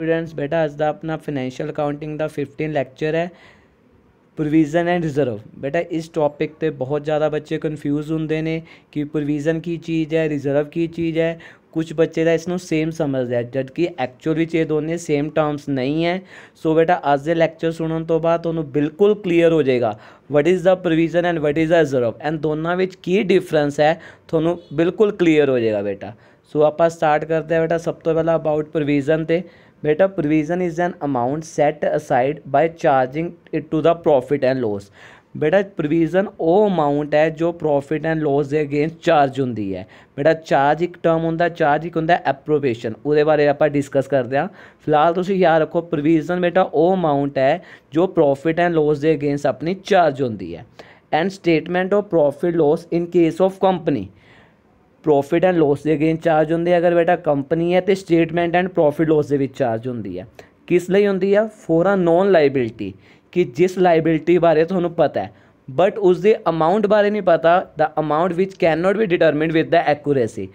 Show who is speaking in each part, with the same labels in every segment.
Speaker 1: students ਬੇਟਾ ਅੱਜ ਦਾ ਆਪਣਾ ਫਾਈਨੈਂਸ਼ੀਅਲ ਅਕਾਊਂਟਿੰਗ ਦਾ 15 ਲੈਕਚਰ ਹੈ ਪ੍ਰੋਵੀਜ਼ਨ ਐਂਡ ਰਿਜ਼ਰਵ ਬੇਟਾ ਇਸ ਟੌਪਿਕ ਤੇ ਬਹੁਤ ਜ਼ਿਆਦਾ ਬੱਚੇ ਕਨਫਿਊਜ਼ ਹੁੰਦੇ ਨੇ ਕਿ ਪ੍ਰੋਵੀਜ਼ਨ ਕੀ ਚੀਜ਼ ਹੈ ਰਿਜ਼ਰਵ ਕੀ ਚੀਜ਼ ਹੈ ਕੁਝ ਬੱਚੇ ਦਾ ਇਸ ਨੂੰ ਸੇਮ ਸਮਝਦੇ ਆ ਜਦਕਿ ਐਕਚੁਅਲ ਵਿੱਚ ਇਹ ਦੋਨੇ ਸੇਮ ਟਰਮਸ ਨਹੀਂ ਹੈ ਸੋ ਬੇਟਾ ਅੱਜ ਦੇ ਲੈਕਚਰ ਸੁਣਨ ਤੋਂ ਬਾਅਦ ਤੁਹਾਨੂੰ ਬਿਲਕੁਲ ਕਲੀਅਰ ਹੋ ਜਾਏਗਾ what is the provision and what is the reserve and ਦੋਨਾਂ ਵਿੱਚ ਕੀ ਡਿਫਰੈਂਸ ਹੈ ਤੁਹਾਨੂੰ ਬਿਲਕੁਲ ਕਲੀਅਰ ਹੋ ਜਾਏਗਾ ਬੇਟਾ ਸੋ ਆਪਾਂ ਸਟਾਰਟ ਕਰਦੇ ਆ ਬੇਟਾ ਸਭ ਤੋਂ ਪਹਿਲਾਂ ਅਬਾਊਟ ਪ੍ਰੋਵੀਜ਼ਨ ਤੇ बेटा provision is an amount set aside by charging it to the profit and loss बेटा प्रोविज़न ਉਹ ਅਮਾਉਂਟ ਹੈ ਜੋ ਪ੍ਰੋਫਿਟ ਐਂਡ ਲਾਸ ਦੇ ਅਗੇਂਸਟ ਚਾਰਜ ਹੁੰਦੀ ਹੈ ਬੇਟਾ ਚਾਰਜ ਇੱਕ ਟਰਮ ਹੁੰਦਾ ਚਾਰਜ ਇੱਕ ਹੁੰਦਾ ਐਪਰੋਪ੍ਰੀਏਸ਼ਨ ਉਹਦੇ ਬਾਰੇ ਆਪਾਂ ਡਿਸਕਸ ਕਰਦੇ ਹਾਂ ਫਿਲਹਾਲ ਤੁਸੀਂ ਯਾਦ ਰੱਖੋ ਪ੍ਰੋਵੀਜ਼ਨ ਬੇਟਾ ਉਹ ਅਮਾਉਂਟ ਹੈ ਜੋ ਪ੍ਰੋਫਿਟ ਐਂਡ ਲਾਸ ਦੇ ਅਗੇਂਸਟ ਆਪਣੀ ਚਾਰਜ ਹੁੰਦੀ ਹੈ and statement of profit loss in case of company profit and loss ਦੇ ਅਗੇਂਸਟ ਚਾਰਜ ਹੁੰਦੀ ਹੈ ਅਗਰ ਬੇਟਾ ਕੰਪਨੀ ਹੈ ਤੇ ਸਟੇਟਮੈਂਟ ਐਂਡ ਪ੍ਰੋਫਿਟ ਲਾਸ ਦੇ ਵਿੱਚ ਚਾਰਜ ਹੁੰਦੀ ਹੈ ਕਿਸ ਲਈ ਹੁੰਦੀ ਹੈ ਫੋਰ ਆ ਨੋਨ ਲਾਇਬਿਲਟੀ ਕਿ ਜਿਸ ਲਾਇਬਿਲਟੀ ਬਾਰੇ ਤੁਹਾਨੂੰ ਪਤਾ ਹੈ ਬਟ ਉਸ ਦੇ ਅਮਾਉਂਟ ਬਾਰੇ ਨਹੀਂ ਪਤਾ ਦਾ ਅਮਾਉਂਟ ਵਿਚ cannot be determined with the accuracy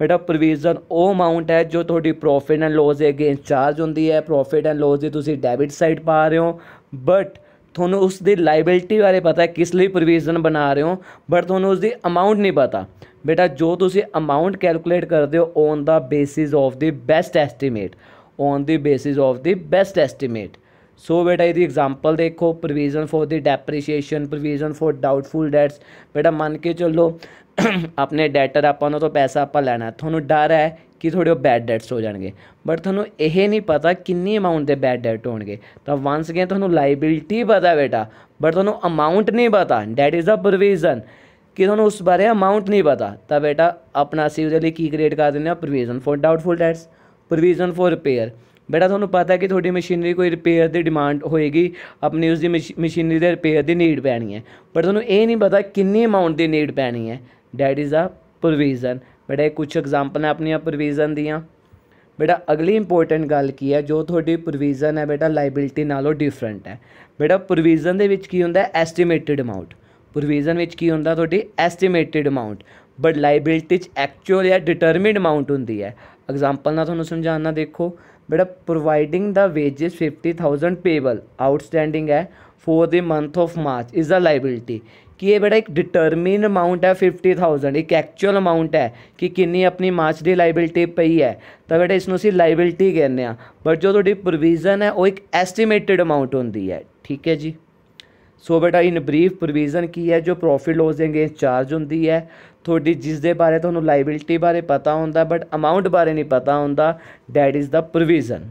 Speaker 1: ਬੇਟਾ ਪ੍ਰੋਵੀਜ਼ਨ ਉਹ ਅਮਾਉਂਟ ਹੈ ਜੋ ਤੁਹਾਡੀ ਪ੍ਰੋਫਿਟ ਐਂਡ ਲਾਸ ਦੇ ਅਗੇਂਸਟ ਚਾਰਜ ਹੁੰਦੀ ਹੈ ਪ੍ਰੋਫਿਟ ਐਂਡ ਲਾਸ ਦੇ ਤੁਸੀਂ ਡੈਬਿਟ ਸਾਈਡ ਪਾ ਰਹੇ ਹੋ ਬਟ ਤੁਹਾਨੂੰ ਉਸ ਦੀ ਲਾਇਬਿਲਟੀ ਬਾਰੇ ਪਤਾ ਹੈ ਕਿਸ ਲਈ ਪ੍ਰੋਵੀਜ਼ਨ ਬਣਾ ਰਹੇ ਹੋ ਬਟ ਤੁਹਾਨੂੰ ਉਸ ਦੀ ਅਮਾਉਂਟ ਨਹੀਂ ਪਤਾ ਬੇਟਾ ਜੋ ਤੁਸੀਂ ਅਮਾਉਂਟ ਕੈਲਕੂਲੇਟ ਕਰਦੇ ਹੋ on the basis of the best estimate on the basis of the best estimate so ਬੇਟਾ ਇਹਦੀ ਐਗਜ਼ਾਮਪਲ ਦੇਖੋ provision for the depreciation provision for doubtful debts ਬੇਟਾ ਮੰਨ ਕੇ ਚੱਲੋ ਆਪਣੇ ਡੈਟਰ ਆਪਾਂ ਨੂੰ ਤਾਂ ਪੈਸਾ ਆਪਾਂ ਲੈਣਾ ਤੁਹਾਨੂੰ ਡਰ ਹੈ ਕਿ ਤੁਹਾਡੇ ਉਹ ਬੈਡ ਡੈਟਸ ਹੋ ਜਾਣਗੇ ਬਟ ਤੁਹਾਨੂੰ ਇਹ ਨਹੀਂ ਪਤਾ ਕਿੰਨੀ ਅਮਾਉਂਟ ਦੇ ਬੈਡ ਡੈਟ ਹੋਣਗੇ ਤਾਂ ਵਾਂਸ ਅਗੇਨ ਤੁਹਾਨੂੰ ਲਾਇਬਿਲਟੀ ਪਤਾ ਬੇਟਾ ਬਟ ਤੁਹਾਨੂੰ ਅਮਾਉਂਟ ਨਹੀਂ ਪਤਾ ਡੈਟ ਇਜ਼ ਅ ਪ੍ਰੋਵੀਜ਼ਨ ਕਿ ਤੁਹਾਨੂੰ ਉਸ ਬਾਰੇ ਅਮਾਉਂਟ ਨਹੀਂ ਪਤਾ ਤਾਂ ਬੇਟਾ ਆਪਣਾ ਅਸੀਂ ਉਹਦੇ ਲਈ ਕੀ ਕ੍ਰੀਏਟ ਕਰ ਦਿੰਦੇ ਆ provision for doubtful debts provision for repair ਬੇਟਾ ਤੁਹਾਨੂੰ ਪਤਾ ਹੈ ਕਿ ਤੁਹਾਡੀ ਮਸ਼ੀਨਰੀ ਕੋਈ ਰਿਪੇਅਰ ਦੀ ਡਿਮਾਂਡ ਹੋਏਗੀ ਆਪਣੀ ਉਸ ਦੀ ਮਸ਼ੀਨਰੀ ਦੇ ਰਿਪੇਅਰ ਦੀ ਨੀਡ ਪੈਣੀ ਹੈ ਪਰ ਤੁਹਾਨੂੰ ਇਹ ਨਹੀਂ ਪਤਾ ਕਿੰਨੀ ਅਮਾਉਂਟ ਦੀ ਨੀਡ ਪੈਣੀ ਹੈ ਡੈਟ ਇਜ਼ ਅ ਪ੍ਰੋਵੀਜ਼ਨ ਬੇਟਾ ਇਹ ਕੁਝ ਐਗਜ਼ਾਮਪਲ ਨੇ ਆਪਣੀਆਂ ਪ੍ਰੋਵੀਜ਼ਨ ਦੀਆਂ ਬੇਟਾ ਅਗਲੀ ਇੰਪੋਰਟੈਂਟ ਗੱਲ ਕੀ ਹੈ ਜੋ ਤੁਹਾਡੀ ਪ੍ਰੋਵੀਜ਼ਨ ਹੈ ਬੇਟਾ ਲਾਇਬਿਲਟੀ ਨਾਲੋਂ ਡਿਫਰੈਂਟ ਹੈ ਬੇਟਾ ਪ੍ਰੋਵੀਜ਼ਨ ਦੇ ਵਿੱਚ ਕੀ ਹੁੰਦਾ ਐਸਟੀਮੇਟਿਡ ਅਮਾਉਂਟ ਪ੍ਰੋਵੀਜ਼ਨ ਵਿੱਚ ਕੀ ਹੁੰਦਾ ਤੁਹਾਡੀ ਐਸਟੀਮੇਟਿਡ ਅਮਾਉਂਟ ਬਟ ਲਾਇਬਿਲਟੀ 'ਚ ਐਕਚੁਅਲ ਜਾਂ ਡਿਟਰਮਿਨਡ ਅਮਾਉਂਟ ਹੁੰਦੀ ਹੈ ਐਗਜ਼ਾਮਪਲ ਨਾਲ ਤੁਹਾਨੂੰ ਸਮਝਾਉਣਾ ਦੇਖੋ ਬੇਟਾ providing the wages 50000 payable outstanding ਹੈ for the month of March is a liability ਕਿ ਇਹ ਬੜਾ ਇੱਕ ਡਿਟਰਮਿਨ ਅਮਾਉਂਟ ਹੈ 50000 ਇੱਕ ਐਕਚੁਅਲ ਅਮਾਉਂਟ ਹੈ ਕਿ ਕਿੰਨੀ ਆਪਣੀ ਮਾਰਚ ਦੀ ਲਾਇਬਿਲਟੀ ਪਈ ਹੈ ਤਾਂ ਬੇਟਾ ਇਸ ਨੂੰ ਅਸੀਂ ਲਾਇਬਿਲਟੀ ਕਹਿੰਦੇ ਆ ਬਟ ਜੋ ਤੁਹਾਡੀ ਪ੍ਰੋਵੀਜ਼ਨ ਹੈ ਉਹ ਇੱਕ ਐਸਟੀਮੇਟਿਡ ਅਮਾਉਂਟ ਹੁੰਦੀ ਹੈ ਠੀਕ ਹੈ ਜੀ ਸੋ ਬੇਟਾ ਇਨ ਬਰੀਫ ਪ੍ਰੋਵੀਜ਼ਨ ਕੀ ਹੈ ਜੋ ਪ੍ਰੋਫਿਟ ਲਾਸ ਦੇ ਅਗੇਂਸਟ ਚਾਰਜ ਹੁੰਦੀ ਹੈ ਤੁਹਾਡੀ ਜਿਸ ਦੇ ਬਾਰੇ ਤੁਹਾਨੂੰ ਲਾਇਬਿਲਟੀ ਬਾਰੇ ਪਤਾ ਹੁੰਦਾ ਬਟ ਅਮਾਉਂਟ ਬਾਰੇ ਨਹੀਂ ਪਤਾ ਹੁੰਦਾ ਥੈਟ ਇਜ਼ ਦਾ ਪ੍ਰੋਵੀਜ਼ਨ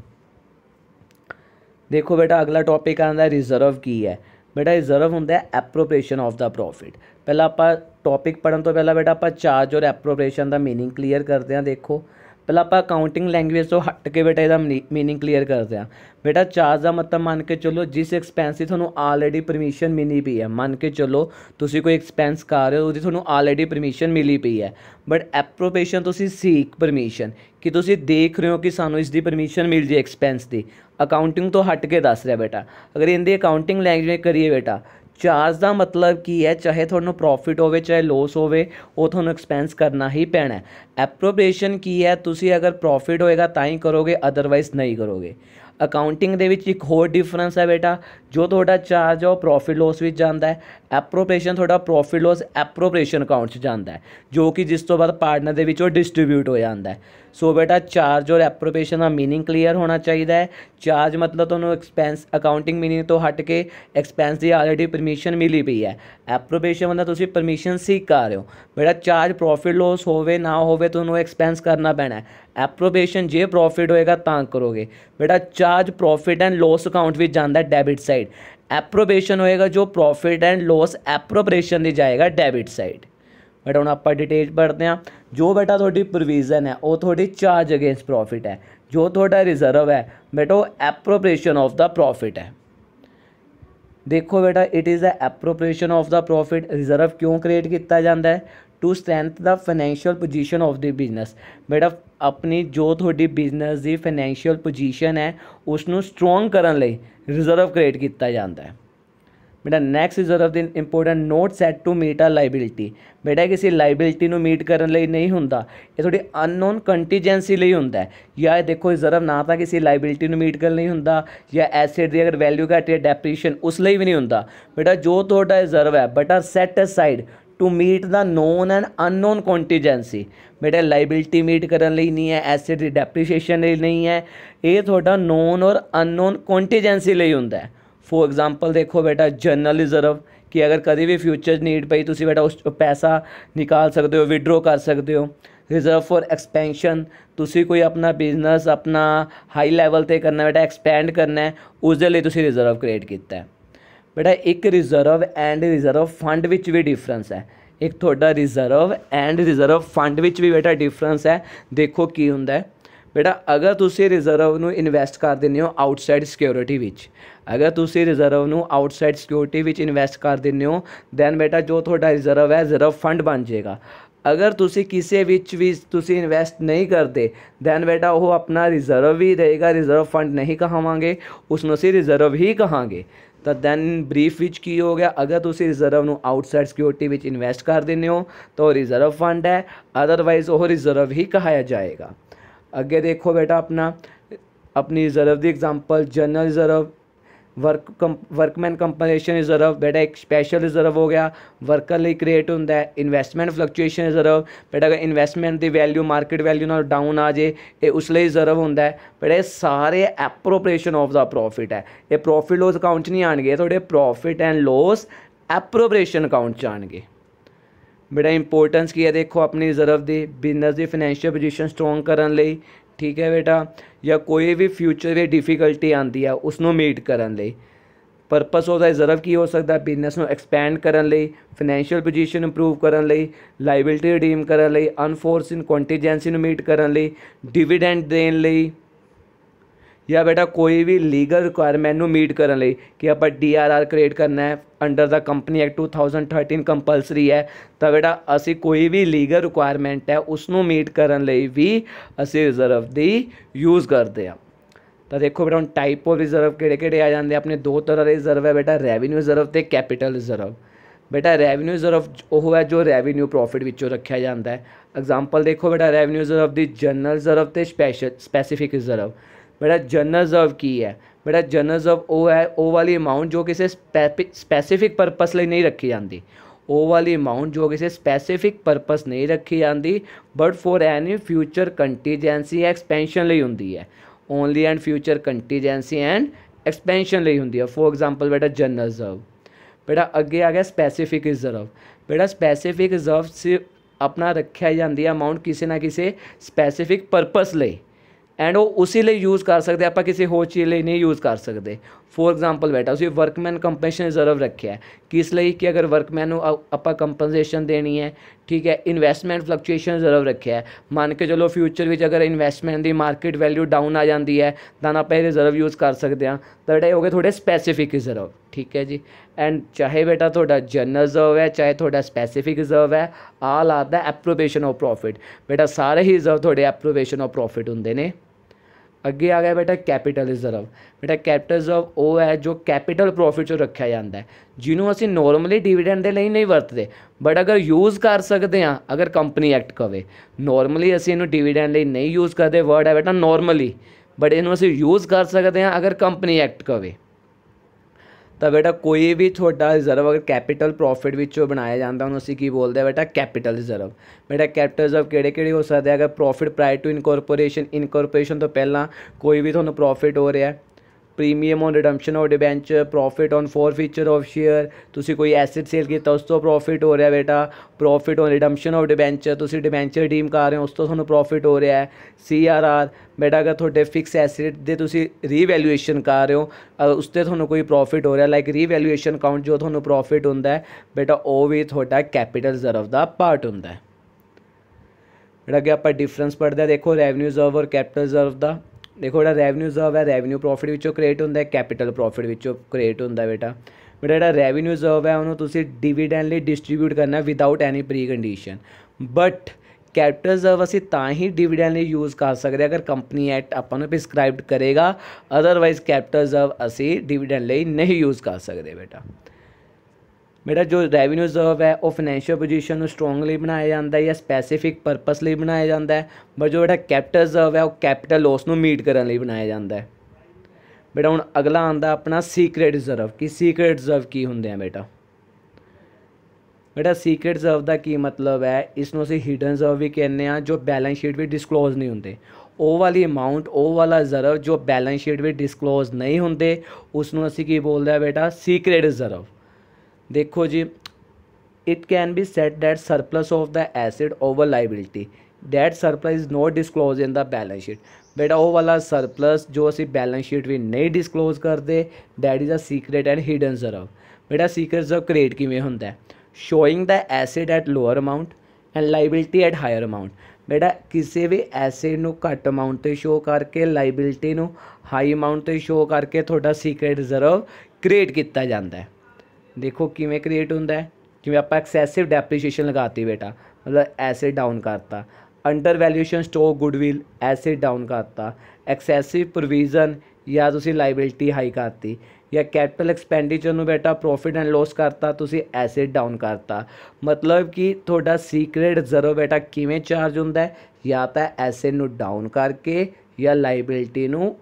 Speaker 1: ਦੇਖੋ ਬੇਟਾ ਅਗਲਾ ਟੌਪਿਕ ਆਂਦਾ ਰਿਜ਼ਰਵ ਕੀ ਹੈ ਬੇਟਾ ਰਿਜ਼ਰਵ ਹੁੰਦਾ ਹੈ ਐਪਰੋਪ੍ਰੀਏਸ਼ਨ ਆਫ ਦਾ ਪ੍ਰੋਫਿਟ ਪਹਿਲਾਂ ਆਪਾਂ ਟੌਪਿਕ ਪੜਨ ਤੋਂ ਪਹਿਲਾਂ ਬੇਟਾ ਆਪਾਂ ਚਾਰਜ ਔਰ ਐਪਰੋਪ੍ਰੀਏਸ਼ਨ ਦਾ ਮੀਨਿੰਗ ਕਲੀਅਰ ਕਰਦੇ ਹਾਂ ਦੇਖੋ ਪਹਿਲਾਂ ਆਪਾਂ ਅਕਾਊਂਟਿੰਗ ਲੈਂਗੁਏਜ ਤੋਂ ਹਟ ਕੇ ਬੇਟਾ ਇਹਦਾ ਮੀਨਿੰਗ ਕਲੀਅਰ ਕਰਦੇ ਆ ਬੇਟਾ ਚਾਰਜ ਦਾ ਮਤਲਬ ਮੰਨ ਕੇ ਚੱਲੋ ਜਿਸ ਐਕਸਪੈਂਸ ਦੀ ਤੁਹਾਨੂੰ ਆਲਰੇਡੀ ਪਰਮਿਸ਼ਨ ਮਿਲੀ ਪਈ ਹੈ ਮੰਨ ਕੇ ਚੱਲੋ ਤੁਸੀਂ ਕੋਈ ਐਕਸਪੈਂਸ ਕਰ ਰਹੇ ਹੋ ਉਹਦੀ ਤੁਹਾਨੂੰ ਆਲਰੇਡੀ ਪਰਮਿਸ਼ਨ ਮਿਲੀ ਪਈ ਹੈ ਬਟ ਐਪਰੋਪੇਸ਼ਨ ਤੁਸੀਂ ਸੀਕ ਪਰਮਿਸ਼ਨ ਕਿ ਤੁਸੀਂ ਦੇਖ ਰਹੇ ਹੋ ਕਿ ਸਾਨੂੰ ਇਸ ਦੀ ਪਰਮਿਸ਼ਨ ਮਿਲ ਜੇ ਐਕਸਪੈਂਸ ਦੀ ਅਕਾਊਂਟਿੰਗ ਤੋਂ ਹਟ ਕੇ ਦੱਸ ਰਿਹਾ ਬੇਟਾ ਅਗਰ ਇਹਦੀ ਅਕਾਊਂਟਿੰਗ ਲੈਂਗੁਏਜ ਕਰੀਏ ਬੇਟਾ ਚਾਰਜ ਦਾ ਮਤਲਬ ਕੀ ਹੈ ਚਾਹੇ ਤੁਹਾਨੂੰ ਪ੍ਰੋਫਿਟ ਹੋਵੇ ਚਾਹੇ ਲਾਸ ਹੋਵੇ ਉਹ ਤੁਹਾਨੂੰ ਐਕਸਪੈਂਸ ਕਰਨਾ ਹੀ ਪੈਣਾ ਐਪਰੋਪ੍ਰੀਏਸ਼ਨ ਕੀ ਹੈ ਤੁਸੀਂ ਅਗਰ ਪ੍ਰੋਫਿਟ ਹੋਏਗਾ ਤਾਂ ਹੀ ਕਰੋਗੇ ਅਦਰਵਾਇਜ਼ ਨਹੀਂ ਕਰੋਗੇ ਅਕਾਊਂਟਿੰਗ ਦੇ ਵਿੱਚ ਇੱਕ ਹੋਰ ਡਿਫਰੈਂਸ ਹੈ ਬੇਟਾ ਜੋ ਤੁਹਾਡਾ ਚਾਰਜ ਆ ਉਹ ਪ੍ਰੋਫਿਟ ਲਾਸ ਵਿੱਚ ਜਾਂਦਾ ਹੈ ਐਪਰੋਪ੍ਰੀਏਸ਼ਨ ਤੁਹਾਡਾ ਪ੍ਰੋਫਿਟ ਲਾਸ ਐਪਰੋਪ੍ਰੀਏਸ਼ਨ ਅਕਾਊਂਟ 'ਚ ਜਾਂਦਾ ਹੈ ਜੋ ਕਿ ਜਿਸ ਤੋਂ ਬਾਅਦ ਪਾਰਟਨਰ ਦੇ ਵਿੱਚ ਉਹ ਡਿਸਟ੍ਰੀਬਿਊਟ ਹੋ ਜਾਂਦਾ ਹੈ ਸੋ ਬੇਟਾ ਚਾਰਜ ਔਰ ਐਪਰੋਪ੍ਰੀਏਸ਼ਨ ਦਾ ਮੀਨਿੰਗ ਕਲੀਅਰ ਹੋਣਾ ਚਾਹੀਦਾ ਹੈ ਚਾਰਜ ਮਤਲਬ ਤੁਹਾਨੂੰ ਐਕਸਪੈਂਸ ਅਕਾਊਂਟਿੰਗ मीनिंग ਤੋਂ ਹਟ ਕੇ ਐਕਸਪੈਂਸ ਦੀ ਆਲਰੇਡੀ ਪਰਮਿਸ਼ਨ ਮਿਲੀ ਪਈ ਹੈ ਐਪਰੋਪ੍ਰੀਏਸ਼ਨ ਮਤਲਬ ਤੁਸੀਂ ਪਰਮਿਸ਼ਨ ਸੀਕ ਕਰ ਰਹੇ ਹੋ ਬੇਟਾ ਚਾਰਜ ਪ੍ਰੋਫਿਟ ਲਾਸ ਹੋਵੇ ਨਾ ਹੋਵੇ ਤੁਹਾਨੂੰ ਐਕਸਪੈਂਸ ਕਰਨਾ ਪੈਣਾ ਹੈ ਐਪਰੋਬੇਸ਼ਨ ਜੇ ਪ੍ਰੋਫਿਟ ਹੋਏਗਾ ਤਾਂ ਕਰੋਗੇ ਬੇਟਾ charge profit and loss account ਵਿੱਚ ਜਾਂਦਾ ਡੈਬਿਟ ਸਾਈਡ ਐਪਰੋਬੇਸ਼ਨ ਹੋਏਗਾ ਜੋ ਪ੍ਰੋਫਿਟ ਐਂਡ ਲਾਸ ਐਪਰੋਪ੍ਰੀਏਸ਼ਨ ਦੇ ਜਾਏਗਾ ਡੈਬਿਟ ਸਾਈਡ ਬੇਟਾ ਹੁਣ ਆਪਾਂ ਡਿਟੇਲ ਪੜ੍ਹਦੇ ਹਾਂ ਜੋ ਬੇਟਾ ਤੁਹਾਡੀ ਪ੍ਰੋਵੀਜ਼ਨ ਹੈ ਉਹ ਤੁਹਾਡੀ ਚਾਰਜ ਅਗੇਂਸਟ ਪ੍ਰੋਫਿਟ ਹੈ ਜੋ ਤੁਹਾਡਾ ਰਿਜ਼ਰਵ ਹੈ ਬੇਟਾ ਉਹ ਐਪਰੋਪ੍ਰੀਏਸ਼ਨ ਆਫ ਦਾ ਪ੍ਰੋਫਿਟ ਹੈ ਦੇਖੋ ਬੇਟਾ it is a appropriation of the profit reserve ਕਿਉਂ ਕ੍ਰੀਏਟ ਕੀਤਾ ਜਾਂਦਾ ਹੈ to strength the financial position of the business ਬੇਟਾ ਆਪਣੀ ਜੋ ਤੁਹਾਡੀ ਬਿਜ਼ਨਸ ਦੀ ਫਾਈਨੈਂਸ਼ੀਅਲ ਪੋਜੀਸ਼ਨ ਹੈ ਉਸ ਨੂੰ ਸਟਰੋਂਗ ਕਰਨ ਲਈ ਰਿਜ਼ਰਵ ਕ੍ਰੀਏਟ ਕੀਤਾ ਜਾਂਦਾ ਹੈ ਬੇਟਾ ਨੈਕਸਟ ਇਜ਼ ਆਫ ਦਿਨ important note set to meet a liability ਬੇਟਾ ਕਿਸੇ ਲਾਇਬਿਲਟੀ ਨੂੰ ਮੀਟ ਕਰਨ ਲਈ ਨਹੀਂ ਹੁੰਦਾ ਇਹ ਤੁਹਾਡੀ ਅਨਨੋਨ ਕੰਟੀਜੈਂਸੀ ਲਈ ਹੁੰਦਾ ਹੈ ਜਾਂ ਇਹ ਦੇਖੋ ਜ਼ਰਬ ਨਾ ਤਾਂ ਕਿਸੇ ਲਾਇਬਿਲਟੀ ਨੂੰ ਮੀਟ ਕਰਨ ਲਈ ਹੁੰਦਾ ਜਾਂ ਐਸੈਟ ਦੀ ਅਗਰ ਵੈਲਿਊ ਘਟੇ ਡੈਪਰੀਸ਼ੀਏਸ਼ਨ ਉਸ ਲਈ ਵੀ ਨਹੀਂ ਹੁੰਦਾ ਬੇਟਾ ਜੋ ਤੁਹਾਡਾ ਜ਼ਰਬ ਹੈ but a set aside to meet the known and unknown contingency ਬੇਟਾ ਲਾਇਬਿਲਟੀ ਮੀਟ ਕਰਨ ਲਈ ਨਹੀਂ ਹੈ ਐਸੈਟ ਦੀ ਡੈਪਰੀਸ਼ੀਏਸ਼ਨ ਲਈ ਨਹੀਂ ਹੈ ਇਹ ਤੁਹਾਡਾ ਨੋਨ ਔਰ ਅਨਨੋਨ ਕੰਟੀਜੈਂਸੀ ਲਈ ਹੁੰਦਾ ਹੈ ਫੋਰ ਐਗਜ਼ਾਮਪਲ ਦੇਖੋ ਬੇਟਾ ਜਨਰਲ ਰਿਜ਼ਰਵ ਕਿ ਅਗਰ ਕਦੇ ਵੀ ਫਿਊਚਰ ਨੀਡ ਪਈ ਤੁਸੀਂ ਬੇਟਾ ਉਸ ਪੈਸਾ ਨਿਕਾਲ ਸਕਦੇ ਹੋ ਵਿਡਰੋ ਕਰ ਸਕਦੇ ਹੋ ਰਿਜ਼ਰਵ ਫॉर ਐਕਸਪੈਂਸ਼ਨ ਤੁਸੀਂ ਕੋਈ ਆਪਣਾ ਬਿਜ਼ਨਸ ਆਪਣਾ ਹਾਈ ਲੈਵਲ ਤੇ ਕਰਨਾ ਬੇਟਾ ਐਕਸਪੈਂਡ ਕਰਨਾ ਹੈ ਉਸ ਦੇ ਲਈ ਤੁਸੀਂ ਰਿਜ਼ਰਵ ਕ੍ਰੀਏਟ ਕੀਤਾ ਹੈ ਬੇਟਾ ਇੱਕ ਰਿਜ਼ਰਵ ਐਂਡ ਰਿਜ਼ਰਵ ਫੰਡ ਵਿੱਚ ਵੀ ਡਿਫਰੈਂਸ ਹੈ ਇੱਕ ਤੁਹਾਡਾ ਰਿਜ਼ਰਵ ਐਂਡ ਰਿਜ਼ਰਵ ਫੰਡ ਵਿੱਚ ਵੀ ਬੇਟਾ ਡਿਫਰੈਂਸ ਹੈ ਦੇਖੋ ਕੀ ਹੁੰਦਾ ਹੈ ਬੇਟਾ ਅਗਰ ਤੁਸੀਂ ਰਿਜ਼ਰਵ ਨੂੰ ਇਨਵੈਸਟ ਕਰ ਦਿੰਦੇ ਹੋ ਆਊਟਸਾਈਡ ਸਿਕਿਉਰਿਟੀ ਵਿੱਚ ਅਗਰ ਤੁਸੀਂ ਰਿਜ਼ਰਵ ਨੂੰ ਆਊਟਸਾਈਡ ਸਿਕਿਉਰਿਟੀ ਵਿੱਚ ਇਨਵੈਸਟ ਕਰ ਦਿੰਦੇ ਹੋ ਦੈਨ ਬੇਟਾ ਜੋ ਤੁਹਾਡਾ ਰਿਜ਼ਰਵ ਹੈ ਰਿਜ਼ਰਵ ਫੰਡ ਬਣ ਜਾਏਗਾ ਅਗਰ ਤੁਸੀਂ ਕਿਸੇ ਵਿੱਚ ਵੀ ਤੁਸੀਂ ਇਨਵੈਸਟ ਨਹੀਂ ਕਰਦੇ ਦੈਨ ਬੇਟਾ ਉਹ ਆਪਣਾ ਰਿਜ਼ਰਵ ਹੀ ਰਹੇਗਾ ਰਿਜ਼ਰਵ ਫੰਡ ਨਹੀਂ ਕਹਾਵਾਂਗੇ ਉਸ ਨੂੰ ਸਿਰ ਰਿਜ਼ਰਵ ਹੀ ਕਹਾਂਗੇ ਤਾਂ ਦੈਨ ਬਰੀਫ ਵਿੱਚ ਕੀ ਹੋ ਗਿਆ ਅਗਰ ਤੁਸੀਂ ਰਿਜ਼ਰਵ ਨੂੰ ਆਊਟਸਾਈਡ ਸਿਕਿਉਰਿਟੀ ਵਿੱਚ ਇਨਵੈਸਟ ਕਰ ਦਿੰਦੇ ਹੋ ਤਾਂ ਉਹ ਰਿਜ਼ਰਵ ਫੰਡ ਹੈ ਅਦਰਵਾਈਜ਼ ਉਹ ਰਿਜ਼ਰਵ ਹੀ ਕਹਾਇਆ ਜਾਏਗਾ ਅੱਗੇ ਦੇਖੋ ਬੇਟਾ ਆਪਣਾ ਆਪਣੀ ਰਿਜ਼ਰਵ ਦੀ example general reserve work workman compensation reserve ਬੇਟਾ ਇੱਕ ਸਪੈਸ਼ਲ ਰਿਜ਼ਰਵ ਹੋ ਗਿਆ ਵਰਕਰ ਲਈ ਕ੍ਰੀਏਟ ਹੁੰਦਾ ਹੈ ਇਨਵੈਸਟਮੈਂਟ ਫਲਕਚੁਏਸ਼ਨ ਰਿਜ਼ਰਵ ਬੇਟਾ ਅਗਰ ਇਨਵੈਸਟਮੈਂਟ ਦੀ ਵੈਲਿਊ ਮਾਰਕੀਟ ਵੈਲਿਊ ਨਾਲ ਡਾਊਨ ਆ ਜੇ ਇਹ ਉਸ ਲਈ ਰਿਜ਼ਰਵ ਹੁੰਦਾ ਹੈ ਬੇਟਾ ਇਹ ਸਾਰੇ ਐਪਰੋਪ੍ਰੀਏਸ਼ਨ ਆਫ ਦਾ ਪ੍ਰੋਫਿਟ ਹੈ ਇਹ ਪ੍ਰੋਫਿਟ ਲਾਸ ਅਕਾਊਂਟ 'ਚ ਨਹੀਂ ਆਣਗੇ ਤੁਹਾਡੇ profit and loss appropriation account 'ਚ ਆਣਗੇ ਬੇਟਾ ਇੰਪੋਰਟੈਂਸ ਕੀ ਹੈ ਦੇਖੋ ਆਪਣੀ ਰਿਜ਼ਰਵ ਦੀ ਬਿਜ਼ਨਸ ਦੀ ਫਾਈਨੈਂਸ਼ੀਅਲ ਪੋਜੀਸ਼ਨ ਸਟਰੋਂਗ ਕਰਨ ਲਈ ਠੀਕ ਹੈ ਬੇਟਾ ਜਾਂ ਕੋਈ ਵੀ ਫਿਊਚਰ ਵਿੱਚ ਡਿਫਿਕਲਟੀ ਆਂਦੀ ਆ ਉਸ ਨੂੰ ਮੀਟ ਕਰਨ ਲਈ ਪਰਪਸ ਉਹਦਾ ਜ਼ਰਫ ਕੀ ਹੋ ਸਕਦਾ ਬਿਜ਼ਨਸ ਨੂੰ ਐਕਸਪੈਂਡ ਕਰਨ ਲਈ ਫਾਈਨੈਂਸ਼ੀਅਲ ਪੋਜੀਸ਼ਨ ਇੰਪਰੂਵ ਕਰਨ ਲਈ ਲਾਇਬਿਲਟੀ ਰੀਡੀਮ ਕਰਨ ਲਈ ਅਨਫੋਰਸਿਨ ਕੰਟੀਜੈਂਸੀ ਨੂੰ ਮੀਟ ਕਰਨ ਲਈ ਡਿਵੀਡੈਂਡ ਦੇਣ ਲਈ ਜਾਂ ਬੇਟਾ ਕੋਈ ਵੀ ਲੀਗਲ ਰਿਕੁਆਇਰਮੈਂਟ ਨੂੰ ਮੀਟ ਕਰਨ ਲਈ ਕਿ ਆਪਾਂ ਡੀਆਰਆਰ ਕ੍ਰੀਏਟ ਕਰਨਾ ਹੈ under the company act 2013 compulsory ਹੈ ਤਾਂ ਬੇਟਾ ਅਸੀਂ ਕੋਈ ਵੀ ਲੀਗਲ ਰਿਕੁਆਇਰਮੈਂਟ ਹੈ ਉਸ ਨੂੰ ਮੀਟ ਕਰਨ ਲਈ ਵੀ ਅਸੀਂ ਰਿਜ਼ਰਵ ਦੀ ਯੂਜ਼ ਕਰਦੇ ਆ ਤਾਂ ਦੇਖੋ ਬੇਟਾ ਹੁਣ ਟਾਈਪ ਆਫ ਰਿਜ਼ਰਵ ਕਿਹੜੇ ਕਿਹੜੇ ਆ ਜਾਂਦੇ ਆਪਣੇ ਦੋ ਤਰ੍ਹਾਂ ਦੇ ਰਿਜ਼ਰਵ ਹੈ ਬੇਟਾ ਰੈਵਨਿਊ ਰਿਜ਼ਰਵ ਤੇ ਕੈਪੀਟਲ ਰਿਜ਼ਰਵ ਬੇਟਾ ਰੈਵਨਿਊ ਰਿਜ਼ਰਵ ਉਹ ਹੈ ਜੋ ਰੈਵਨਿਊ ਪ੍ਰੋਫਿਟ ਵਿੱਚੋਂ ਰੱਖਿਆ ਜਾਂਦਾ ਹੈ ਐਗਜ਼ਾਮਪਲ ਦੇਖੋ ਬੇਟਾ ਰੈਵਨਿਊ ਰਿਜ਼ਰਵ ਦੀ ਜਨਰਲ ਰਿਜ਼ਰਵ ਤੇ ਸਪੈਸ਼ਲ ਸਪੈਸੀਫਿਕ ਰਿਜ਼ਰਵ ਮੇਰਾ ਜਨਰਲ ਰਿਜ਼ਰਵ ਕੀ ਹੈ ਮੇਰਾ ਜਨਰਲ ਰਿਜ਼ਰਵ ਉਹ ਹੈ ਉਹ ਵਾਲੀ ਅਮਾਉਂਟ ਜੋ ਕਿਸੇ ਸਪੈਸੀਫਿਕ ਪਰਪਸ ਲਈ ਨਹੀਂ ਰੱਖੀ ਜਾਂਦੀ ਉਹ ਵਾਲੀ ਅਮਾਉਂਟ ਜੋ ਕਿਸੇ ਸਪੈਸੀਫਿਕ ਪਰਪਸ ਨਹੀਂ ਰੱਖੀ ਜਾਂਦੀ but for any future contingency expansion ਲਈ ਹੁੰਦੀ ਹੈ only and future contingency and expansion ਲਈ ਹੁੰਦੀ ਹੈ ਫੋਰ ਐਗਜ਼ਾਮਪਲ ਬੇਟਾ ਜਨਰਲ ਰਿਜ਼ਰਵ ਬੇਟਾ ਅੱਗੇ ਆ ਗਿਆ ਸਪੈਸੀਫਿਕ ਰਿਜ਼ਰਵ ਬੇਟਾ ਸਪੈਸੀਫਿਕ ਰਿਜ਼ਰਵ ਸਿਰਫ ਆਪਣਾ ਰੱਖਿਆ ਜਾਂਦੀ ਹੈ ਅਮਾਉਂਟ ਕਿਸੇ ਨਾ ਕਿਸੇ ਸਪੈਸੀਫਿਕ ਪਰਪਸ ਲਈ ਐਂਡ ਉਹ ਉਸੇ ਲਈ ਯੂਜ਼ ਕਰ ਸਕਦੇ ਆਪਾਂ ਕਿਸੇ ਹੋਰ ਚੀਜ਼ ਲਈ ਨਹੀਂ ਯੂਜ਼ ਕਰ ਸਕਦੇ ਫੋਰ ਐਗਜ਼ਾਮਪਲ ਬੈਟਾ ਉਸੇ ਵਰਕਮੈਨ ਕੰਪਨਸੇਸ਼ਨ ਰਿਜ਼ਰਵ ਰੱਖਿਆ ਕਿਸ ਲਈ ਕਿ ਅਗਰ ਵਰਕਮੈਨ ਨੂੰ ਆਪਾਂ ਕੰਪਨਸੇਸ਼ਨ ਦੇਣੀ ਹੈ ਠੀਕ ਹੈ ਇਨਵੈਸਟਮੈਂਟ ਫਲਕਚੁਏਸ਼ਨ ਰਿਜ਼ਰਵ ਰੱਖਿਆ ਮੰਨ ਕੇ ਚਲੋ ਫਿਊਚਰ ਵਿੱਚ ਅਗਰ ਇਨਵੈਸਟਮੈਂਟ ਦੀ ਮਾਰਕੀਟ ਵੈਲਿਊ ਡਾਊਨ ਆ ਜਾਂਦੀ ਹੈ ਤਾਂ ਆਪਾਂ ਇਹ ਰਿਜ਼ਰਵ ਯੂਜ਼ ਕਰ ਸਕਦੇ ਹਾਂ ਤਾਂ ਜਿਹੜੇ ਹੋ ਗਏ ਥੋੜੇ ਸਪੈਸੀਫਿਕ ਰਿਜ਼ਰਵ ਠੀਕ ਹੈ ਜੀ ਐਂਡ ਚਾਹੇ ਬੇਟਾ ਤੁਹਾਡਾ ਜਨਰਲ ਰਿਜ਼ਰਵ ਹੈ ਚਾਹੇ ਤੁਹਾਡਾ ਸਪੈਸੀਫਿਕ ਰਿਜ਼ਰਵ ਹੈ all are the appropriation of profit ਬੇਟਾ ਸਾਰੇ ਹੀ ਰਿਜ਼ਰਵ ਤੁਹਾਡੇ ਅਪਰੋਬੇਸ਼ਨ ਆਫ ਪ੍ਰੋਫਿਟ ਹੁੰਦੇ ਨੇ ਅੱਗੇ ਆ ਗਿਆ ਬੇਟਾ ਕੈਪੀਟਲ ਰਿਜ਼ਰਵ ਬੇਟਾ ਕੈਪੀਟਲ ਰਿਜ਼ਰਵ ਉਹ ਹੈ ਜੋ ਕੈਪੀਟਲ ਪ੍ਰੋਫਿਟ 'ਚ ਰੱਖਿਆ ਜਾਂਦਾ ਹੈ ਜਿਹਨੂੰ ਅਸੀਂ ਨੋਰਮਲੀ ਡਿਵੀਡੈਂਡ ਦੇ ਲਈ ਨਹੀਂ ਵਰਤਦੇ ਬਟ ਅਗਰ ਯੂਜ਼ ਕਰ ਸਕਦੇ ਆ ਅਗਰ ਕੰਪਨੀ ਐਕਟ ਕਵੇ ਨੋਰਮਲੀ ਅਸੀਂ ਇਹਨੂੰ ਡਿਵੀਡੈਂਡ ਲਈ ਨਹੀਂ ਯੂਜ਼ ਕਰਦੇ ਵਰਡ ਹੈ ਬੇਟਾ ਨੋਰਮਲੀ ਬਟ ਇਹਨੂੰ ਅਸੀਂ ਯੂਜ਼ ਕਰ ਸਕਦੇ ਆ ਅਗਰ ਕੰਪਨੀ ਐਕਟ ਕਵੇ ਤਾਂ ਬੇਟਾ ਕੋਈ ਵੀ ਤੁਹਾਡਾ ਰਿਜ਼ਰਵ ਅਗਰ ਕੈਪੀਟਲ ਪ੍ਰੋਫਿਟ ਵਿੱਚੋਂ ਬਣਾਇਆ ਜਾਂਦਾ ਉਹਨੂੰ ਅਸੀਂ ਕੀ ਬੋਲਦੇ ਆ ਬੇਟਾ ਕੈਪੀਟਲ ਰਿਜ਼ਰਵ ਬੇਟਾ ਕੈਪੀਟਲ ਰਿਜ਼ਰਵ ਕਿਹੜੇ ਕਿਹੜੇ ਹੋ ਸਕਦੇ ਆ ਅਗਰ profit prior to incorporation incorporation ਤੋਂ ਪਹਿਲਾਂ ਕੋਈ ਵੀ ਤੁਹਾਨੂੰ ਪ੍ਰੋਫਿਟ ਹੋ ਰਿਹਾ premium on redemption of debenture profit on forfeiture of share ਤੁਸੀਂ ਕੋਈ ਐਸੈਟ ਸੇਲ ਕੀਤਾ ਉਸ ਤੋਂ ਪ੍ਰੋਫਿਟ ਹੋ ਰਿਹਾ ਬੇਟਾ profit on redemption of debenture ਤੁਸੀਂ ਡਿਬੈਂਚਰ ਡੀਮ ਕਰ ਰਹੇ ਹੋ ਉਸ ਤੋਂ ਤੁਹਾਨੂੰ ਪ੍ਰੋਫਿਟ ਹੋ ਰਿਹਾ ਹੈ ਆਰ ਬੇਟਾ ਅਗਰ ਤੁਹਾਡੇ ਫਿਕਸ ਐਸੈਟ ਦੇ ਤੁਸੀਂ ਰੀਵੈਲੂਏਸ਼ਨ ਕਰ ਰਹੇ ਹੋ ਉਸ ਤੇ ਤੁਹਾਨੂੰ ਕੋਈ ਪ੍ਰੋਫਿਟ ਹੋ ਰਿਹਾ ਲਾਈਕ ਰੀਵੈਲੂਏਸ਼ਨ ਕਾਊਂਟ ਜੋ ਤੁਹਾਨੂੰ ਪ੍ਰੋਫਿਟ ਹੁੰਦਾ ਹੈ ਬੇਟਾ ਉਹ ਵੀ ਤੁਹਾਡਾ ਕੈਪੀਟਲ ਰਿਜ਼ਰਵ ਦਾ ਪਾਰਟ ਹੁੰਦਾ ਹੈ ਜਿਹੜਾ ਅੱਗੇ ਆਪਾਂ ਡਿਫਰੈਂਸ ਪੜਦੇ ਆ ਦੇਖੋ ਰੈਵਨਿਊ ਰਿਜ਼ਰਵ ਔਰ ਕੈਪੀਟਲ ਰਿਜ਼ਰਵ ਦਾ ਦੇਖੋ ਜਿਹੜਾ ਰੈਵਨਿਊ ਰਿਜ਼ਰਵ ਹੈ ਰੈਵਨਿਊ ਪ੍ਰੋਫਿਟ ਵਿੱਚੋਂ ਕ੍ਰੀਏਟ ਹੁੰਦਾ ਹੈ ਕੈਪੀਟਲ ਪ੍ਰੋਫਿਟ ਵਿੱਚੋਂ ਕ੍ਰੀਏਟ ਹੁੰਦਾ ਬੇਟਾ ਬਟ ਜਿਹੜਾ ਰੈਵਨਿਊ ਰਿਜ਼ਰਵ ਹੈ ਉਹਨੂੰ ਤੁਸੀਂ ਡਿਵੀਡੈਂਡ ਲਈ ਡਿਸਟ੍ਰੀਬਿਊਟ ਕਰਨਾ without any precondition but capital reserve ਅਸੀਂ ਤਾਂ ਹੀ ਡਿਵੀਡੈਂਡ ਲਈ ਯੂਜ਼ ਕਰ ਸਕਦੇ ਅਗਰ ਕੰਪਨੀ ਐਕਟ ਆਪਾਂ ਨੂੰ ਪ੍ਰਿਸਕ੍ਰਾਈਬਡ ਕਰੇਗਾ ਅਦਰਵਾਈਜ਼ ਕੈਪੀਟਲ ਰਿਜ਼ਰਵ ਅਸੀਂ ਡਿਵੀਡੈਂਡ ਲਈ ਨਹੀਂ ਯੂਜ਼ ਕਰ ਸਕਦੇ ਬੇਟਾ ਮੇਰਾ ਜੋ ਰੈਵਨਿਊ ਰਿਜ਼ਰਵ ਹੈ ਉਹ ਫਾਈਨੈਂਸ਼ੀਅਲ ਪੋਜੀਸ਼ਨ ਨੂੰ ਸਟਰੋਂਗਲੀ ਬਣਾਇਆ ਜਾਂਦਾ ਹੈ ਜਾਂ ਸਪੈਸੀਫਿਕ ਪਰਪਸ ਲਈ ਬਣਾਇਆ ਜਾਂਦਾ ਹੈ ਪਰ ਜੋ ਜਿਹੜਾ ਕੈਪੀਟਲ ਰਿਜ਼ਰਵ ਹੈ ਉਹ ਕੈਪੀਟਲ ਲਾਸ ਨੂੰ ਮੀਟ ਕਰਨ ਲਈ ਬਣਾਇਆ ਜਾਂਦਾ ਹੈ ਬੇਟਾ ਹੁਣ ਅਗਲਾ ਆਂਦਾ ਆਪਣਾ ਸੀਕ੍ਰੀਟ ਰਿਜ਼ਰਵ ਕੀ ਸੀਕ੍ਰੀਟ ਰਿਜ਼ਰਵ ਕੀ ਹੁੰਦੇ ਆ ਬੇਟਾ ਬੇਟਾ ਸੀਕ੍ਰੀਟ ਰਿਜ਼ਰਵ ਦਾ ਕੀ ਮਤਲਬ ਹੈ ਇਸ ਨੂੰ ਅਸੀਂ ਹਿਡਨ ਰਿਜ਼ਰਵ ਵੀ ਕਹਿੰਦੇ ਆ ਜੋ ਬੈਲੈਂਸ ਸ਼ੀਟ ਵਿੱਚ ਡਿਸਕਲੋਜ਼ ਨਹੀਂ ਹੁੰਦੇ ਉਹ ਵਾਲੀ ਅਮਾਉਂਟ ਉਹ ਵਾਲਾ ਰਿਜ਼ਰਵ ਜੋ ਬੈਲੈਂਸ ਸ਼ੀਟ ਵਿੱਚ ਡਿਸਕਲੋਜ਼ ਨਹੀਂ ਹੁੰਦੇ ਉਸ ਨੂੰ ਅਸੀਂ ਕੀ ਬੋਲਦੇ ਆ ਬੇਟਾ ਸੀਕ੍ਰੀਟ ਰਿਜ਼ਰਵ ਦੇਖੋ ਜੀ it can be set that surplus of the asset over liability that surplus is not disclosed in the balance sheet ਬੇਟਾ ਉਹ ਵਾਲਾ ਸਰਪਲਸ ਜੋ ਅਸੀਂ ਬੈਲੈਂਸ ਸ਼ੀਟ ਵਿੱਚ ਨਹੀਂ ਡਿਸਕਲੋਜ਼ ਕਰਦੇ that is a secret and hidden reserve ਬੇਟਾ secret of create ਕਿਵੇਂ ਹੁੰਦਾ showing the asset at lower amount and liability at higher amount ਬੇਟਾ ਕਿਸੇ ਵੀ ਐਸੈਟ ਨੂੰ ਘੱਟ ਅਮਾਉਂਟ ਤੇ ਸ਼ੋ ਕਰਕੇ ਲਾਇਬਿਲਟੀ ਨੂੰ ਹਾਈ ਅਮਾਉਂਟ ਤੇ ਸ਼ੋ ਕਰਕੇ ਤੁਹਾਡਾ ਸੀਕ੍ਰੀਟ ਰਿਜ਼ਰਵ ਕ੍ਰੀਏਟ ਕੀਤਾ ਜਾਂਦਾ ਹੈ ਦੇਖੋ ਕਿਵੇਂ ਕ੍ਰੀਏਟ ਹੁੰਦਾ ਹੈ ਜਿਵੇਂ ਆਪਾਂ ਐਕਸੈਸਿਵ ਡੈਪਰੀਸ਼ੀਏਸ਼ਨ ਲਗਾਤੀ ਬੇਟਾ ਮਤਲਬ ਐਸੇ ਡਾਊਨ ਕਰਤਾ ਅੰਡਰ ਵੈਲਿਊਏਸ਼ਨ ਸਟਾਕ ਗੁੱਡਵਿਲ ਐਸੇ ਡਾਊਨ ਕਰਤਾ ਐਕਸੈਸਿਵ ਪ੍ਰੋਵੀਜ਼ਨ ਜਾਂ ਤੁਸੀਂ ਲਾਇਬਿਲਟੀ ਹਾਈ ਕਰਤੀ ਜਾਂ ਕੈਪੀਟਲ ਐਕਸਪੈਂਡੀਚਰ ਨੂੰ ਬੇਟਾ ਪ੍ਰੋਫਿਟ ਐਂਡ ਲਾਸ ਕਰਤਾ ਤੁਸੀਂ ਐਸੇ ਡਾਊਨ ਕਰਤਾ ਮਤਲਬ ਕਿ ਤੁਹਾਡਾ ਸੀਕ੍ਰੀਟ ਜ਼ੀਰੋ ਬੇਟਾ ਕਿਵੇਂ ਚਾਰਜ ਹੁੰਦਾ ਹੈ ਜਾਂ ਤਾਂ ਐਸੇ ਨੂੰ ਡਾਊਨ ਕਰਕੇ ਜਾਂ ਲਾਇਬਿਲਟੀ ਨੂੰ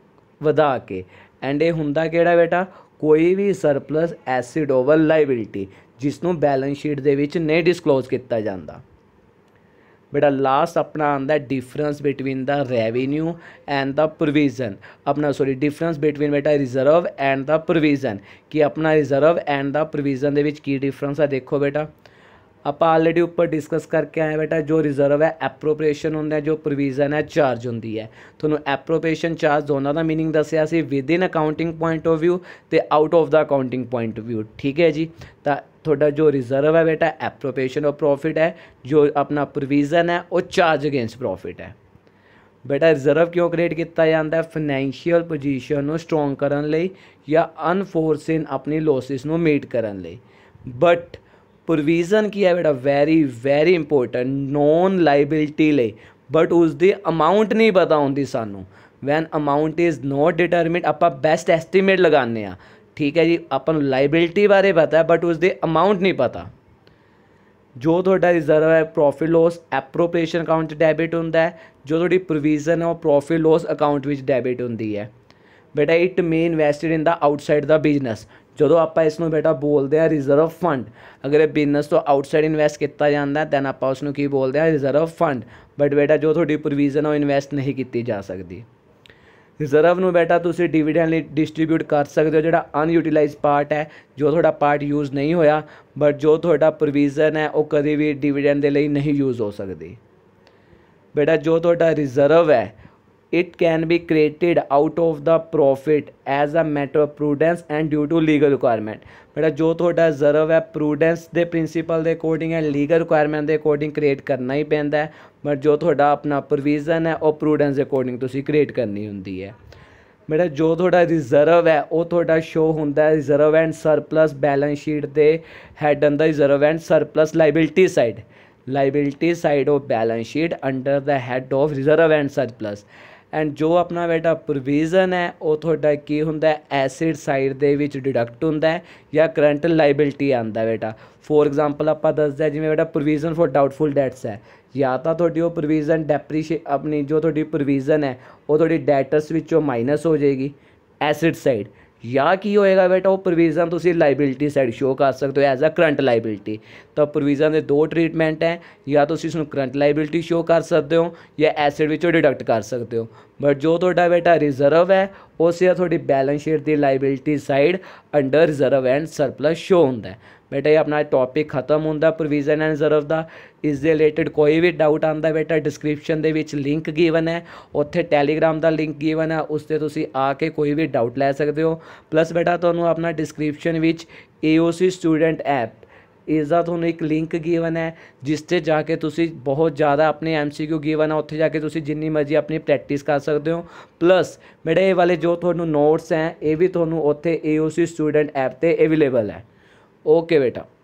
Speaker 1: ਵਧਾ ਕੇ ਐਂਡ ਇਹ ਹੁੰਦਾ ਕਿਹੜਾ ਬੇਟਾ ਕੋਈ ਵੀ ਸਰਪਲਸ ਐਸਿਡ ਓਵਰ ਲਾਇਬਿਲਟੀ ਜਿਸ ਨੂੰ ਬੈਲੈਂਸ ਸ਼ੀਟ ਦੇ ਵਿੱਚ ਨਹੀਂ ਡਿਸਕਲੋਜ਼ ਕੀਤਾ ਜਾਂਦਾ ਬੇਟਾ ਲਾਸਟ ਆਪਣਾ ਆਂਦਾ difference between the revenue and the provision ਆਪਣਾ ਸੌਰੀ ਡਿਫਰੈਂਸ ਬਿਟਵੀਨ ਬੇਟਾ ਰਿਜ਼ਰਵ ਐਂਡ ਦਾ ਪ੍ਰੋਵੀਜ਼ਨ ਕਿ ਆਪਣਾ ਰਿਜ਼ਰਵ ਐਂਡ ਦਾ ਪ੍ਰੋਵੀਜ਼ਨ ਦੇ ਵਿੱਚ ਕੀ ਡਿਫਰੈਂਸ ਆ ਦੇਖੋ ਬੇਟਾ ਆਪਾਂ ਆਲਰੇਡੀ ਉੱਪਰ ਡਿਸਕਸ ਕਰਕੇ ਆਏ ਬੇਟਾ ਜੋ ਰਿਜ਼ਰਵ ਹੈ ਐਪਰੋਪ੍ਰੀਏਸ਼ਨ ਹੁੰਦਾ ਜੋ ਪ੍ਰੋਵੀਜ਼ਨ ਹੈ ਚਾਰਜ ਹੁੰਦੀ ਹੈ ਤੁਹਾਨੂੰ ਐਪਰੋਪ੍ਰੀਏਸ਼ਨ ਚਾਰਜ ਦੋਨਾਂ ਦਾ मीनिंग ਦੱਸਿਆ ਸੀ within accounting point of view ਤੇ out of the accounting point of view ਠੀਕ ਹੈ ਜੀ ਤਾਂ ਤੁਹਾਡਾ ਜੋ ਰਿਜ਼ਰਵ ਹੈ ਬੇਟਾ ਐਪਰੋਪ੍ਰੀਏਸ਼ਨ ਆਫ ਪ੍ਰੋਫਿਟ ਹੈ ਜੋ ਆਪਣਾ ਪ੍ਰੋਵੀਜ਼ਨ ਹੈ ਉਹ ਚਾਰਜ ਅਗੇਂਸਟ ਪ੍ਰੋਫਿਟ ਹੈ ਬੇਟਾ ਰਿਜ਼ਰਵ ਕਿਉਂ ਕ੍ਰੀਏਟ ਕੀਤਾ ਜਾਂਦਾ ਹੈ ਫਾਈਨੈਂਸ਼ੀਅਲ ਪੋਜੀਸ਼ਨ ਨੂੰ ਸਟਰੋਂਗ ਕਰਨ ਲਈ ਜਾਂ ਅਨਫੋਰਸਿਨ ਆਪਣੀ ਲੋਸਿਸ ਨੂੰ ਮੀਟ ਕਰਨ ਲਈ ਬਟ ਪ੍ਰੋਵੀਜ਼ਨ ਕੀ ਹੈ ਬੇਟਾ very very important known liability ਲਈ ਬਟ ਉਸ ਦੀ ਅਮਾਉਂਟ ਨਹੀਂ ਪਤਾ ਹੁੰਦੀ ਸਾਨੂੰ when amount is not determined ਆਪਾਂ ਬੈਸਟ ਐਸਟੀਮੇਟ ਲਗਾਉਂਦੇ ਆ ਠੀਕ ਹੈ ਜੀ ਆਪਾਂ ਨੂੰ ਲਾਇਬਿਲਟੀ ਬਾਰੇ ਪਤਾ ਬਟ ਉਸ ਦੀ ਅਮਾਉਂਟ ਨਹੀਂ ਪਤਾ ਜੋ ਤੁਹਾਡਾ ਰਿਜ਼ਰਵ ਹੈ ਪ੍ਰੋਫਿਟ ਲਾਸ ਐਪਰੋਪ੍ਰੀਏਸ਼ਨ ਅਕਾਊਂਟ 'ਚ ਡੈਬਿਟ ਹੁੰਦਾ ਹੈ ਜੋ ਤੁਹਾਡੀ ਪ੍ਰੋਵੀਜ਼ਨ ਹੈ ਉਹ ਪ੍ਰੋਫਿਟ ਲਾਸ ਅਕਾਊਂਟ ਵਿੱਚ ਡੈਬਿਟ ਹੁੰਦੀ ਹੈ ਬੇਟਾ it mean invested in the outside the business ਜਦੋਂ ਆਪਾਂ ਇਸ ਨੂੰ ਬੇਟਾ ਬੋਲਦੇ ਆ ਰਿਜ਼ਰਵ ਫੰਡ ਅਗਰ ਇਹ ਬਿਜ਼ਨਸ ਤੋਂ ਆਊਟਸਾਈਡ ਇਨਵੈਸਟ ਕੀਤਾ ਜਾਂਦਾ ਦੈਨ ਆਪਾਂ ਉਸ ਨੂੰ ਕੀ ਬੋਲਦੇ ਆ ਰਿਜ਼ਰਵ ਫੰਡ ਬਟ ਬੇਟਾ ਜੋ ਤੁਹਾਡੀ ਪ੍ਰੋਵੀਜ਼ਨ ਉਹ ਇਨਵੈਸਟ ਨਹੀਂ ਕੀਤੀ ਜਾ ਸਕਦੀ ਰਿਜ਼ਰਵ ਨੂੰ ਬੇਟਾ ਤੁਸੀਂ ਡਿਵੀਡੈਂਡ ਲਈ ਡਿਸਟ੍ਰੀਬਿਊਟ ਕਰ ਸਕਦੇ ਹੋ ਜਿਹੜਾ ਅਨਯੂਟਿਲਾਈਜ਼ ਪਾਰਟ ਹੈ ਜੋ ਤੁਹਾਡਾ ਪਾਰਟ ਯੂਜ਼ ਨਹੀਂ ਹੋਇਆ ਬਟ ਜੋ ਤੁਹਾਡਾ ਪ੍ਰੋਵੀਜ਼ਨ ਹੈ ਉਹ ਕਦੇ ਵੀ ਡਿਵੀਡੈਂਡ ਦੇ ਲਈ ਨਹੀਂ ਯੂਜ਼ ਹੋ ਸਕਦੀ ਬੇਟਾ ਜੋ ਤੁਹਾਡਾ ਰਿਜ਼ਰਵ ਹੈ it can be created out of the profit as a matter of prudence and due to legal requirement ਬੜਾ ਜੋ ਤੁਹਾਡਾ ਜ਼ਰਵ ਹੈ ਪ੍ਰੂਡੈਂਸ ਦੇ ਪ੍ਰਿੰਸੀਪਲ ਦੇ ਅਕੋਰਡਿੰਗ ਹੈ ਲੀਗਲ ਰਿਕੁਆਇਰਮੈਂਟ ਦੇ ਅਕੋਰਡਿੰਗ ਕ੍ਰੀਏਟ ਕਰਨਾ ਹੀ ਪੈਂਦਾ ਹੈ ਬਟ ਜੋ ਤੁਹਾਡਾ ਆਪਣਾ ਪ੍ਰੋਵੀਜ਼ਨ ਹੈ ਉਹ ਪ੍ਰੂਡੈਂਸ ਦੇ ਅਕੋਰਡਿੰਗ ਤੁਸੀਂ ਕ੍ਰੀਏਟ ਕਰਨੀ ਹੁੰਦੀ ਹੈ ਮੇਰਾ ਜੋ ਤੁਹਾਡਾ ਰਿਜ਼ਰਵ ਹੈ ਉਹ ਤੁਹਾਡਾ ਸ਼ੋ ਹੁੰਦਾ ਹੈ reserve and surplus balance sheet ਦੇ ਹੈਡ ਅੰਦਰ reserve and surplus liability side liability side of balance sheet under the head of reserve and surplus and ਜੋ ਆਪਣਾ ਬੇਟਾ ਪ੍ਰੋਵੀਜ਼ਨ ਹੈ ਉਹ ਤੁਹਾਡਾ ਕੀ ਹੁੰਦਾ ਐਸਿਡ ਸਾਈਡ ਦੇ ਵਿੱਚ ਡਿਡਕਟ ਹੁੰਦਾ ਹੈ ਜਾਂ ਕਰੰਟ ਲਾਇਬਿਲਟੀ ਆਂਦਾ ਬੇਟਾ ਫੋਰ ਐਗਜ਼ਾਮਪਲ ਆਪਾਂ ਦੱਸਦੇ ਜਿਵੇਂ ਬੇਟਾ ਪ੍ਰੋਵੀਜ਼ਨ ਫॉर ਡਾਊਟਫੁਲ ਡੈਟਸ ਹੈ ਜਾਂ ਤਾਂ ਤੁਹਾਡੀ ਉਹ ਪ੍ਰੋਵੀਜ਼ਨ ਡੈਪਰੀਸ਼ੀ ਆਪਣੀ ਜੋ ਤੁਹਾਡੀ ਪ੍ਰੋਵੀਜ਼ਨ ਹੈ ਉਹ ਤੁਹਾਡੀ ਡੈਟਸ ਵਿੱਚੋਂ ਮਾਈਨਸ ਹੋ ਜਾਏਗੀ ਐਸਿਡ ਸਾਈਡ ਜਾਂ ਕੀ ਹੋਏਗਾ ਬੇਟਾ ਉਹ ਪ੍ਰੋਵੀਜ਼ਨ ਤੁਸੀਂ ਲਾਇਬਿਲਿਟੀ ਸਾਈਡ ਸ਼ੋ ਕਰ ਸਕਦੇ ਹੋ ਐਜ਼ ਅ ਕਰੰਟ ਲਾਇਬਿਲਿਟੀ ਤਾਂ ਪ੍ਰੋਵੀਜ਼ਨ ਦੇ ਦੋ ਟ੍ਰੀਟਮੈਂਟ ਹੈ ਜਾਂ ਤੁਸੀਂ ਇਸ ਨੂੰ ਕਰੰਟ ਲਾਇਬਿਲਿਟੀ ਸ਼ੋ ਕਰ ਸਕਦੇ ਹੋ ਜਾਂ ਐਸਿਡ ਵਿੱਚੋਂ ਡਿਡਕਟ ਕਰ ਸਕਦੇ ਹੋ ਬਟ ਜੋ ਤੁਹਾਡਾ ਬੇਟਾ ਰਿਜ਼ਰਵ ਹੈ ਉਸੇ ਤੁਹਾਡੀ ਬੈਲੈਂਸ ਸ਼ੀਟ ਦੀ liability side under reserve and surplus show ਹੁੰਦਾ ਹੈ ਬੇਟਾ ਇਹ ਆਪਣਾ ਟੌਪਿਕ ਖਤਮ ਹੁੰਦਾ ਪ੍ਰੋਵੀਜ਼ਨ ਐਂਡ ਰਿਜ਼ਰਵ ਦਾ ਇਸ ਦੇ ਰਿਲੇਟਡ ਕੋਈ ਵੀ ਡਾਊਟ ਆਂਦਾ ਬੇਟਾ ਡਿਸਕ੍ਰਿਪਸ਼ਨ ਦੇ ਵਿੱਚ ਲਿੰਕ ਗਿਵਨ ਹੈ ਉੱਥੇ ਟੈਲੀਗ੍ਰਾਮ ਦਾ ਲਿੰਕ ਗਿਵਨ ਹੈ ਉਸ ਤੇ ਤੁਸੀਂ ਆ ਕੇ ਕੋਈ ਵੀ ਡਾਊਟ ਲੈ ਸਕਦੇ ਹੋ ਪਲੱਸ ਬੇਟਾ ਤੁਹਾਨੂੰ ਆਪਣਾ ਡਿਸਕ੍ਰਿਪਸ਼ਨ ਵਿੱਚ AOC ਸਟੂਡੈਂਟ ਐਪ ਇਸ ਦਾ ਤੁਹਾਨੂੰ ਇੱਕ ਲਿੰਕ ਗਿਵਨ ਹੈ ਜਿਸ ਤੇ ਜਾ ਕੇ ਤੁਸੀਂ ਬਹੁਤ ਜ਼ਿਆਦਾ ਆਪਣੇ ਐਮਸੀਕਿਊ ਗਿਵਨ ਹੈ ਉੱਥੇ ਜਾ ਕੇ ਤੁਸੀਂ ਜਿੰਨੀ ਮਰਜ਼ੀ ਆਪਣੀ ਪ੍ਰੈਕਟਿਸ ਕਰ ਸਕਦੇ ਹੋ ਪਲੱਸ ਮੇਰੇ ਇਹ ਵਾਲੇ ਜੋ ਤੁਹਾਨੂੰ ਨੋਟਸ ਹੈ ਇਹ ਵੀ ਤੁਹਾਨੂੰ ਉੱਥੇ AOC ਸਟੂਡੈਂਟ ਐਪ ਤੇ ਅਵੇਲੇਬਲ ਹੈ ਓਕੇ ਬੇਟਾ